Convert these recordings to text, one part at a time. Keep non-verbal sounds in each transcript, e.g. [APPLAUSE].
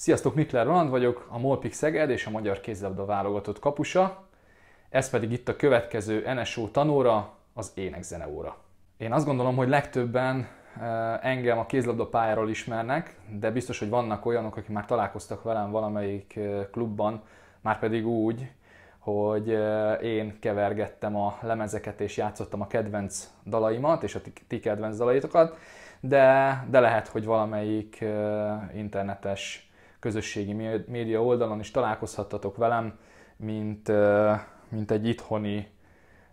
Sziasztok, Mikler Roland vagyok, a Molpik Szeged és a Magyar Kézzelabda válogatott kapusa. Ez pedig itt a következő NSO tanóra, az énekzene óra. Én azt gondolom, hogy legtöbben eh, engem a kézlabda pályáról ismernek, de biztos, hogy vannak olyanok, akik már találkoztak velem valamelyik eh, klubban, már pedig úgy, hogy eh, én kevergettem a lemezeket és játszottam a kedvenc dalaimat és a ti kedvenc dalaitokat, de, de lehet, hogy valamelyik internetes közösségi média oldalon is találkozhattatok velem, mint, mint egy itthoni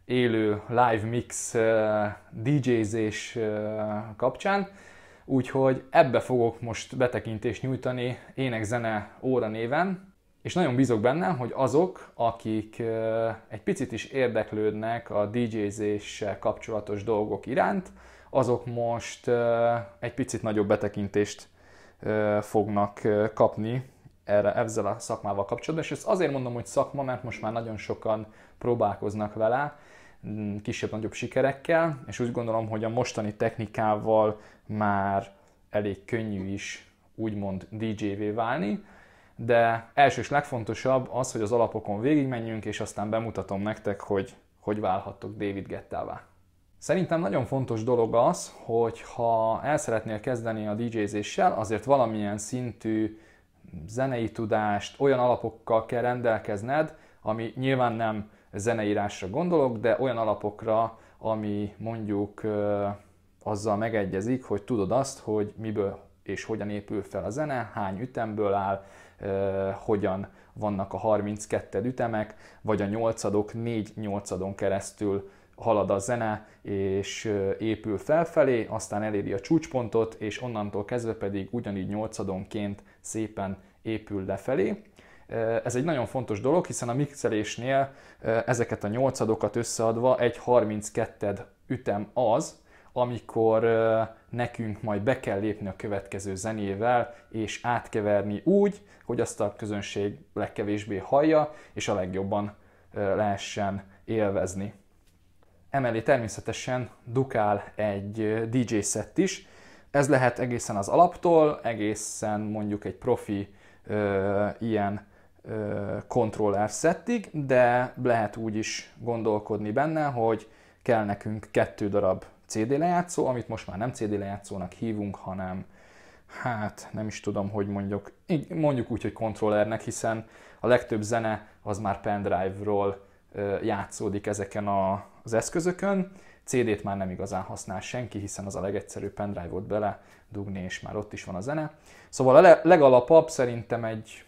élő live mix DJ-zés kapcsán. Úgyhogy ebbe fogok most betekintést nyújtani ének-zene óra néven, és nagyon bízok benne, hogy azok, akik egy picit is érdeklődnek a DJ-zéssel kapcsolatos dolgok iránt, azok most egy picit nagyobb betekintést fognak kapni erre, ezzel a szakmával kapcsolatban, és ezt azért mondom, hogy szakma, mert most már nagyon sokan próbálkoznak vele, mm, kisebb-nagyobb sikerekkel, és úgy gondolom, hogy a mostani technikával már elég könnyű is úgymond DJ-vé válni, de első és legfontosabb az, hogy az alapokon végigmenjünk, és aztán bemutatom nektek, hogy hogy válhattok David Gettává. Szerintem nagyon fontos dolog az, hogy ha el szeretnél kezdeni a DJ-zéssel, azért valamilyen szintű zenei tudást, olyan alapokkal kell rendelkezned, ami nyilván nem zeneírásra gondolok, de olyan alapokra, ami mondjuk azzal megegyezik, hogy tudod azt, hogy miből és hogyan épül fel a zene, hány ütemből áll, hogyan vannak a 32 ütemek, vagy a nyolcadok négy nyolcadon keresztül halad a zene, és épül felfelé, aztán eléri a csúcspontot, és onnantól kezdve pedig ugyanígy nyolcadonként szépen épül lefelé. Ez egy nagyon fontos dolog, hiszen a mixelésnél ezeket a nyolcadokat összeadva egy 32 ütem az, amikor nekünk majd be kell lépni a következő zenével, és átkeverni úgy, hogy azt a közönség legkevésbé hallja, és a legjobban lehessen élvezni emellé természetesen dukál egy DJ set is. Ez lehet egészen az alaptól, egészen mondjuk egy profi ö, ilyen ö, kontroller settig, de lehet úgy is gondolkodni benne, hogy kell nekünk kettő darab CD lejátszó, amit most már nem CD lejátszónak hívunk, hanem hát nem is tudom, hogy mondjuk, mondjuk úgy, hogy kontrollernek, hiszen a legtöbb zene az már pendrive-ról játszódik ezeken a, az eszközökön. CD-t már nem igazán használ senki, hiszen az a legegyszerűbb pendrive-ot bele dugni, és már ott is van a zene. Szóval a legalapabb szerintem egy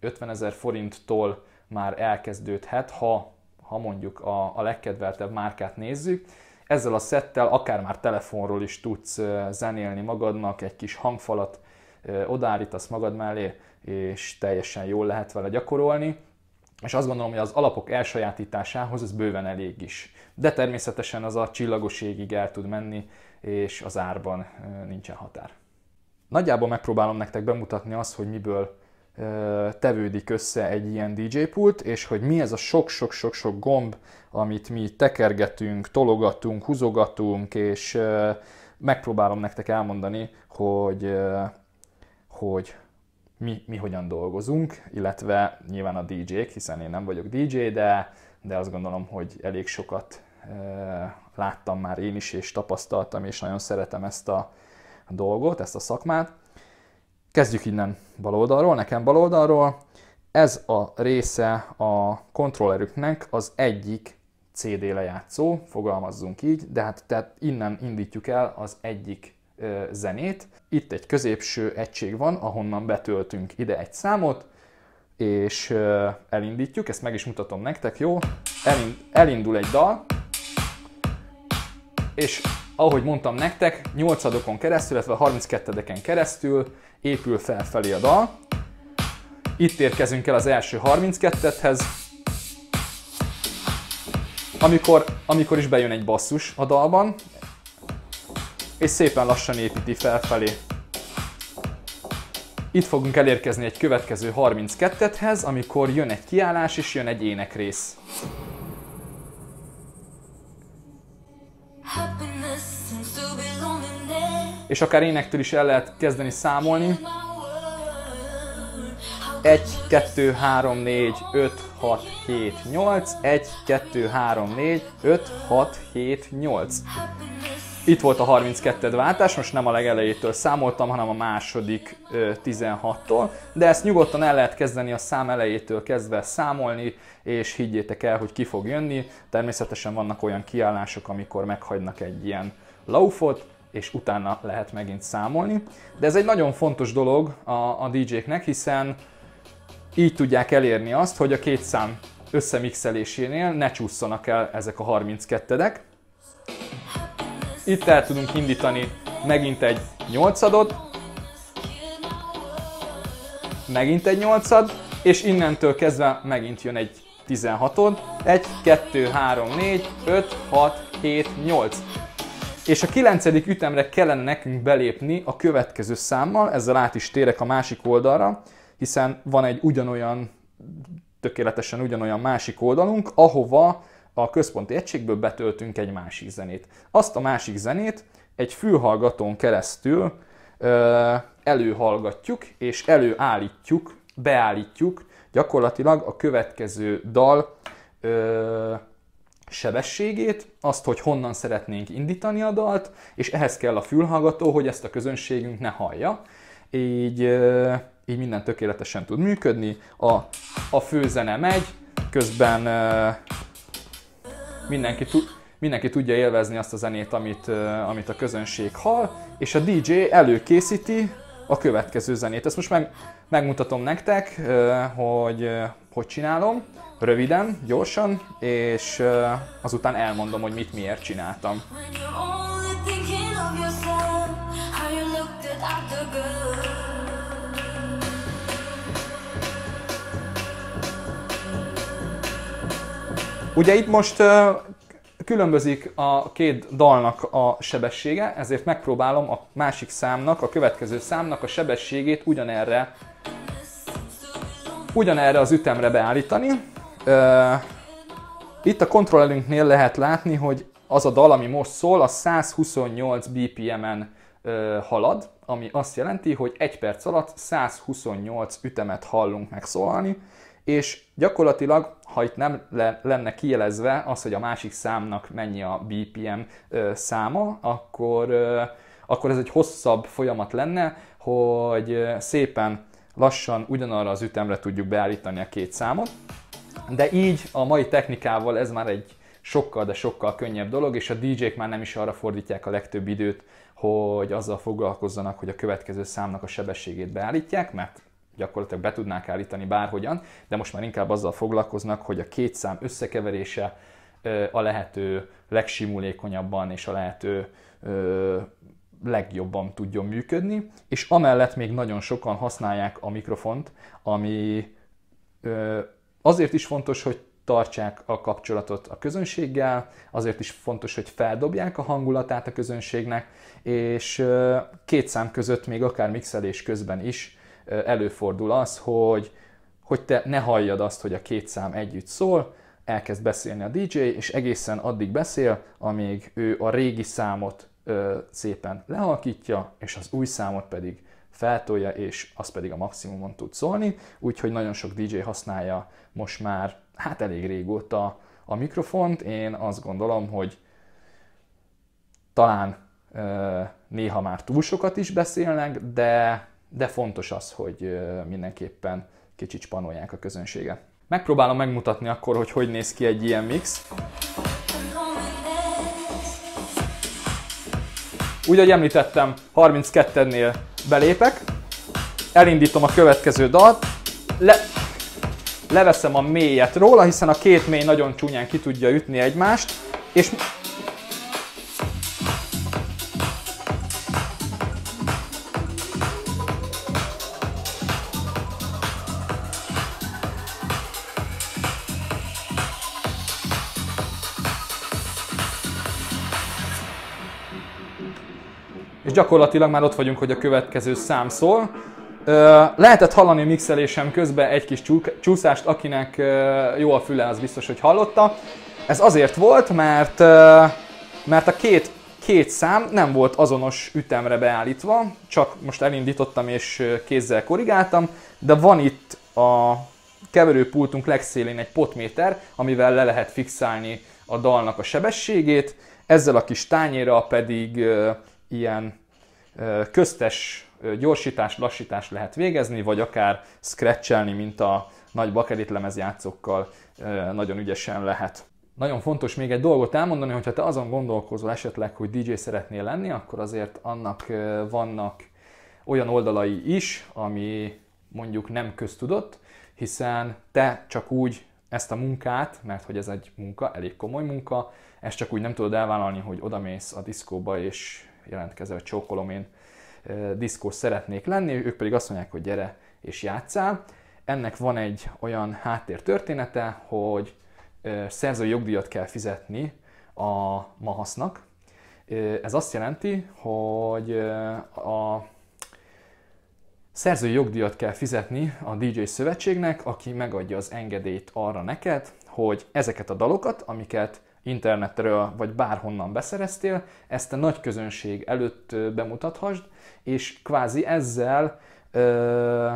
50 ezer forinttól már elkezdődhet, ha, ha mondjuk a, a legkedveltebb márkát nézzük. Ezzel a szettel akár már telefonról is tudsz zenélni magadnak, egy kis hangfalat odállítasz magad mellé, és teljesen jól lehet vele gyakorolni és azt gondolom, hogy az alapok elsajátításához ez bőven elég is. De természetesen az a csillagoségig el tud menni, és az árban nincsen határ. Nagyjából megpróbálom nektek bemutatni azt, hogy miből tevődik össze egy ilyen DJ pult, és hogy mi ez a sok-sok-sok-sok gomb, amit mi tekergetünk, tologatunk, húzogatunk, és megpróbálom nektek elmondani, hogy, hogy mi, mi hogyan dolgozunk, illetve nyilván a DJ-k, hiszen én nem vagyok DJ, de, de azt gondolom, hogy elég sokat e, láttam már én is, és tapasztaltam, és nagyon szeretem ezt a dolgot, ezt a szakmát. Kezdjük innen baloldalról, nekem baloldalról. Ez a része a kontrollerüknek az egyik CD lejátszó, fogalmazzunk így, de hát tehát innen indítjuk el az egyik zenét. Itt egy középső egység van, ahonnan betöltünk ide egy számot, és elindítjuk, ezt meg is mutatom nektek, jó? Elindul egy dal, és ahogy mondtam nektek, 8-adokon keresztül, illetve 32-deken keresztül épül felfelé a dal. Itt érkezünk el az első 32-hez, amikor, amikor is bejön egy basszus a dalban, és szépen lassan építi felfelé. Itt fogunk elérkezni egy következő 32-hez, amikor jön egy kiállás és jön egy énekrész. És akár énektől is el lehet kezdeni számolni. 1, 2, 3, 4, 5, 6, 7, 8, 1, 2, 3, 4, 5, 6, 7, 8. Itt volt a 32 váltás, most nem a legelejétől számoltam, hanem a második 16-tól, de ezt nyugodtan el lehet kezdeni a szám elejétől kezdve számolni, és higgyétek el, hogy ki fog jönni. Természetesen vannak olyan kiállások, amikor meghagynak egy ilyen laufot, és utána lehet megint számolni. De ez egy nagyon fontos dolog a, a DJ-knek, hiszen így tudják elérni azt, hogy a két szám összemixelésénél ne csúszanak el ezek a 32-edek, itt el tudunk indítani megint egy nyolcadot, megint egy nyolcad, és innentől kezdve megint jön egy 16-on, 1, 2, 3, 4, 5, 6, 7, 8. És a kilencedik ütemre kellene nekünk belépni a következő számmal, ezzel át is térek a másik oldalra, hiszen van egy ugyanolyan, tökéletesen ugyanolyan másik oldalunk, ahova a központi egységből betöltünk egy másik zenét. Azt a másik zenét egy fülhallgatón keresztül előhallgatjuk és előállítjuk, beállítjuk gyakorlatilag a következő dal ö, sebességét, azt, hogy honnan szeretnénk indítani a dalt, és ehhez kell a fülhallgató, hogy ezt a közönségünk ne hallja. Így, ö, így minden tökéletesen tud működni. A, a főzene megy, közben ö, mindenki, tud, mindenki tudja élvezni azt a zenét, amit, amit a közönség hall, és a DJ előkészíti a következő zenét. Ezt most meg, megmutatom nektek, hogy hogy csinálom, röviden, gyorsan, és azután elmondom, hogy mit miért csináltam. When you're only thinking of yourself, how you looked at Ugye itt most különbözik a két dalnak a sebessége, ezért megpróbálom a másik számnak, a következő számnak a sebességét ugyanerre ugyanerre az ütemre beállítani. Itt a kontrollerünknél lehet látni, hogy az a dal, ami most szól, a 128 BPM-en halad, ami azt jelenti, hogy egy perc alatt 128 ütemet hallunk megszólalni, és gyakorlatilag, ha itt nem lenne kielezve az, hogy a másik számnak mennyi a BPM száma, akkor, akkor ez egy hosszabb folyamat lenne, hogy szépen lassan ugyanarra az ütemre tudjuk beállítani a két számot. De így a mai technikával ez már egy sokkal, de sokkal könnyebb dolog, és a DJ-k már nem is arra fordítják a legtöbb időt, hogy azzal foglalkozzanak, hogy a következő számnak a sebességét beállítják, mert gyakorlatilag be tudnák állítani bárhogyan, de most már inkább azzal foglalkoznak, hogy a két szám összekeverése a lehető legsimulékonyabban és a lehető legjobban tudjon működni, és amellett még nagyon sokan használják a mikrofont, ami azért is fontos, hogy tartsák a kapcsolatot a közönséggel, azért is fontos, hogy feldobják a hangulatát a közönségnek, és két szám között még akár mixelés közben is előfordul az, hogy, hogy te ne halljad azt, hogy a két szám együtt szól, elkezd beszélni a DJ, és egészen addig beszél, amíg ő a régi számot ö, szépen lehalkítja, és az új számot pedig feltolja, és az pedig a maximumon tud szólni, úgyhogy nagyon sok DJ használja most már, hát elég régóta a mikrofont. Én azt gondolom, hogy talán ö, néha már túl sokat is beszélnek, de de fontos az, hogy mindenképpen kicsit spanolják a közönséget. Megpróbálom megmutatni akkor, hogy hogy néz ki egy ilyen mix. Úgy, ahogy említettem, 32-nél belépek, elindítom a következő dalt, le, leveszem a mélyet róla, hiszen a két mély nagyon csúnyán ki tudja ütni egymást, és és gyakorlatilag már ott vagyunk, hogy a következő szám szól. Lehetett hallani a mixelésem közben egy kis csúszást, akinek jó a füle, az biztos, hogy hallotta. Ez azért volt, mert, mert a két, két szám nem volt azonos ütemre beállítva, csak most elindítottam és kézzel korrigáltam, de van itt a keverőpultunk legszélén egy potméter, amivel le lehet fixálni a dalnak a sebességét, ezzel a kis tányéra pedig ilyen köztes gyorsítás, lassítás lehet végezni, vagy akár scratchelni, mint a nagy bakelit lemezjátszókkal nagyon ügyesen lehet. Nagyon fontos még egy dolgot elmondani, hogyha te azon gondolkozol esetleg, hogy DJ szeretnél lenni, akkor azért annak vannak olyan oldalai is, ami mondjuk nem köztudott, hiszen te csak úgy ezt a munkát, mert hogy ez egy munka, elég komoly munka, ezt csak úgy nem tudod elvállalni, hogy odamész a diszkóba és jelentkezve hogy csókolom én diszkó szeretnék lenni, ők pedig azt mondják, hogy gyere és játszál. Ennek van egy olyan háttér története, hogy szerzői jogdíjat kell fizetni a mahasznak. Ez azt jelenti, hogy a szerzői jogdíjat kell fizetni a DJ szövetségnek, aki megadja az engedélyt arra neked, hogy ezeket a dalokat, amiket internetről, vagy bárhonnan beszereztél, ezt a nagy közönség előtt bemutathasd, és kvázi ezzel ö,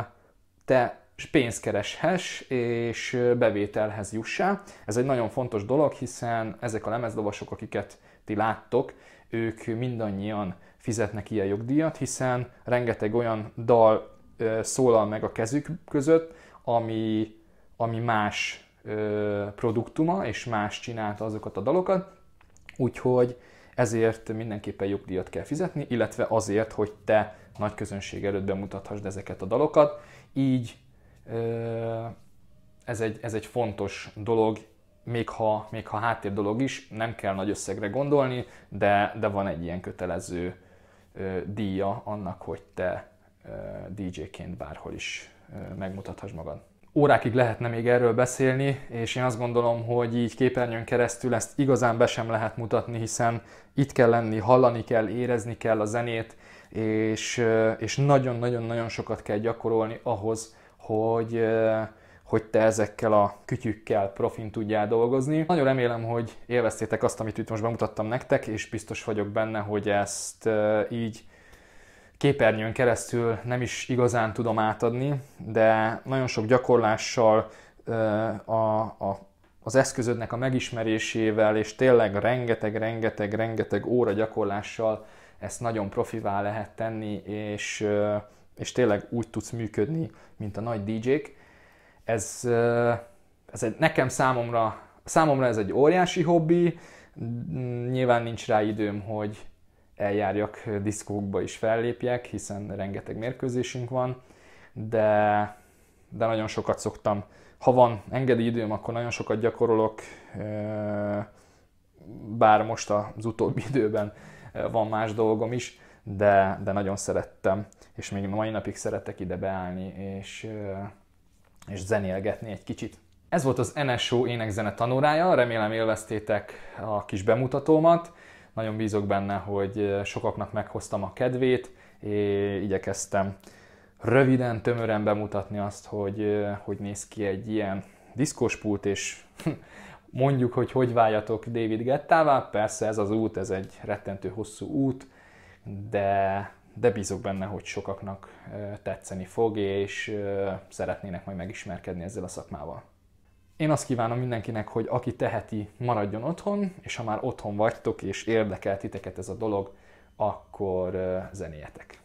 te pénzt kereshess, és bevételhez jussál. Ez egy nagyon fontos dolog, hiszen ezek a lemezlovasok, akiket ti láttok, ők mindannyian fizetnek ilyen jogdíjat, hiszen rengeteg olyan dal szólal meg a kezük között, ami, ami más ö, produktuma, és más csinálta azokat a dalokat, úgyhogy ezért mindenképpen jogdíjat kell fizetni, illetve azért, hogy te nagy közönség előtt bemutathassd ezeket a dalokat, így ö, ez egy, ez egy fontos dolog, még ha, még ha háttér dolog is, nem kell nagy összegre gondolni, de, de van egy ilyen kötelező ö, díja annak, hogy te ö, DJ-ként bárhol is ö, megmutathass magad órákig lehetne még erről beszélni, és én azt gondolom, hogy így képernyőn keresztül ezt igazán be sem lehet mutatni, hiszen itt kell lenni, hallani kell, érezni kell a zenét, és, és nagyon-nagyon-nagyon sokat kell gyakorolni ahhoz, hogy, hogy te ezekkel a kütyükkel profin tudjál dolgozni. Nagyon remélem, hogy élveztétek azt, amit itt most bemutattam nektek, és biztos vagyok benne, hogy ezt így képernyőn keresztül nem is igazán tudom átadni, de nagyon sok gyakorlással a, a, az eszközödnek a megismerésével, és tényleg rengeteg, rengeteg, rengeteg óra gyakorlással ezt nagyon profivá lehet tenni, és, és tényleg úgy tudsz működni, mint a nagy DJ-k. Ez, ez egy, nekem számomra, számomra ez egy óriási hobbi, nyilván nincs rá időm, hogy, eljárjak, diszkókba is fellépjek, hiszen rengeteg mérkőzésünk van, de, de nagyon sokat szoktam. Ha van engedi időm, akkor nagyon sokat gyakorolok, bár most az utóbbi [LAUGHS] időben van más dolgom is, de, de nagyon szerettem, és még mai napig szeretek ide beállni, és, és zenélgetni egy kicsit. Ez volt az NSO énekzene tanórája, remélem élveztétek a kis bemutatómat. Nagyon bízok benne, hogy sokaknak meghoztam a kedvét, és igyekeztem röviden, tömören bemutatni azt, hogy hogy néz ki egy ilyen diszkos pult, és [LAUGHS] mondjuk, hogy hogy váljatok David Gettává. Persze ez az út, ez egy rettentő hosszú út, de, de bízok benne, hogy sokaknak tetszeni fog, és szeretnének majd megismerkedni ezzel a szakmával. Én azt kívánom mindenkinek, hogy aki teheti, maradjon otthon, és ha már otthon vagytok és érdekel titeket ez a dolog, akkor zenéjetek.